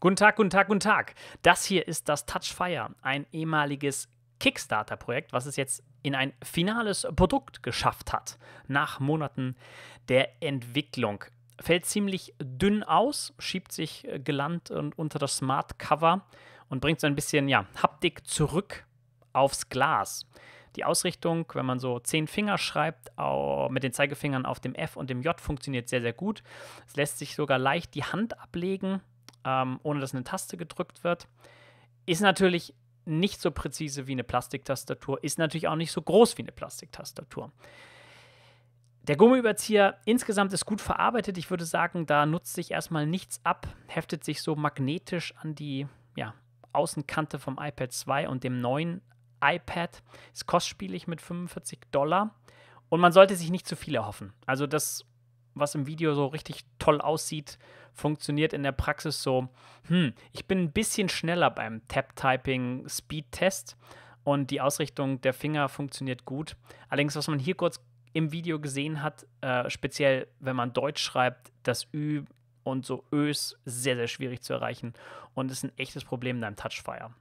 Guten Tag, guten Tag, guten Tag. Das hier ist das Touchfire, ein ehemaliges Kickstarter-Projekt, was es jetzt in ein finales Produkt geschafft hat, nach Monaten der Entwicklung. Fällt ziemlich dünn aus, schiebt sich gelandet und unter das Smart Cover und bringt so ein bisschen ja, Haptik zurück aufs Glas. Die Ausrichtung, wenn man so zehn Finger schreibt, mit den Zeigefingern auf dem F und dem J, funktioniert sehr, sehr gut. Es lässt sich sogar leicht die Hand ablegen ähm, ohne dass eine Taste gedrückt wird. Ist natürlich nicht so präzise wie eine Plastiktastatur, ist natürlich auch nicht so groß wie eine Plastiktastatur. Der Gummiüberzieher insgesamt ist gut verarbeitet. Ich würde sagen, da nutzt sich erstmal nichts ab, heftet sich so magnetisch an die ja, Außenkante vom iPad 2 und dem neuen iPad. Ist kostspielig mit 45 Dollar. Und man sollte sich nicht zu viel erhoffen. Also das was im Video so richtig toll aussieht, funktioniert in der Praxis so, hm, ich bin ein bisschen schneller beim Tap-Typing-Speed-Test und die Ausrichtung der Finger funktioniert gut. Allerdings, was man hier kurz im Video gesehen hat, äh, speziell wenn man Deutsch schreibt, das Ü und so Ös sehr, sehr schwierig zu erreichen und ist ein echtes Problem beim Touchfire.